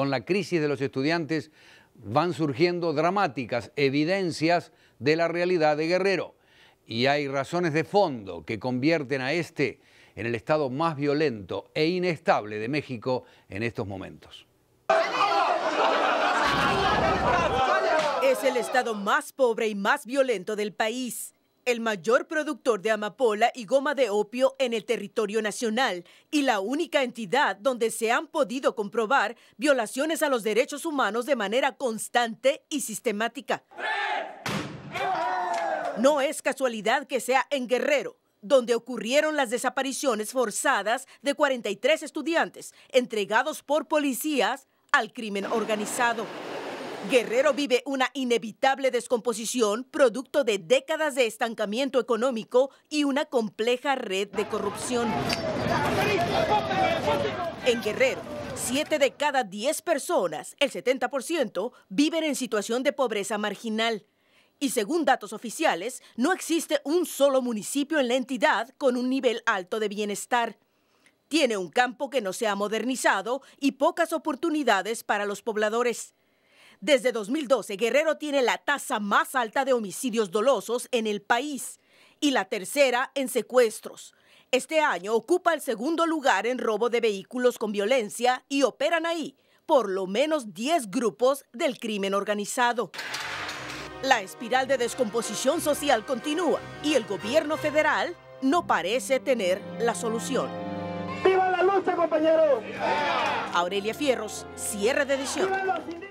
con la crisis de los estudiantes van surgiendo dramáticas evidencias de la realidad de Guerrero. Y hay razones de fondo que convierten a este en el estado más violento e inestable de México en estos momentos. Es el estado más pobre y más violento del país el mayor productor de amapola y goma de opio en el territorio nacional y la única entidad donde se han podido comprobar violaciones a los derechos humanos de manera constante y sistemática. No es casualidad que sea en Guerrero, donde ocurrieron las desapariciones forzadas de 43 estudiantes entregados por policías al crimen organizado. Guerrero vive una inevitable descomposición producto de décadas de estancamiento económico y una compleja red de corrupción. En Guerrero, 7 de cada 10 personas, el 70%, viven en situación de pobreza marginal. Y según datos oficiales, no existe un solo municipio en la entidad con un nivel alto de bienestar. Tiene un campo que no se ha modernizado y pocas oportunidades para los pobladores. Desde 2012, Guerrero tiene la tasa más alta de homicidios dolosos en el país y la tercera en secuestros. Este año ocupa el segundo lugar en robo de vehículos con violencia y operan ahí por lo menos 10 grupos del crimen organizado. La espiral de descomposición social continúa y el gobierno federal no parece tener la solución. ¡Viva la lucha, compañeros! Aurelia Fierros, cierre de edición.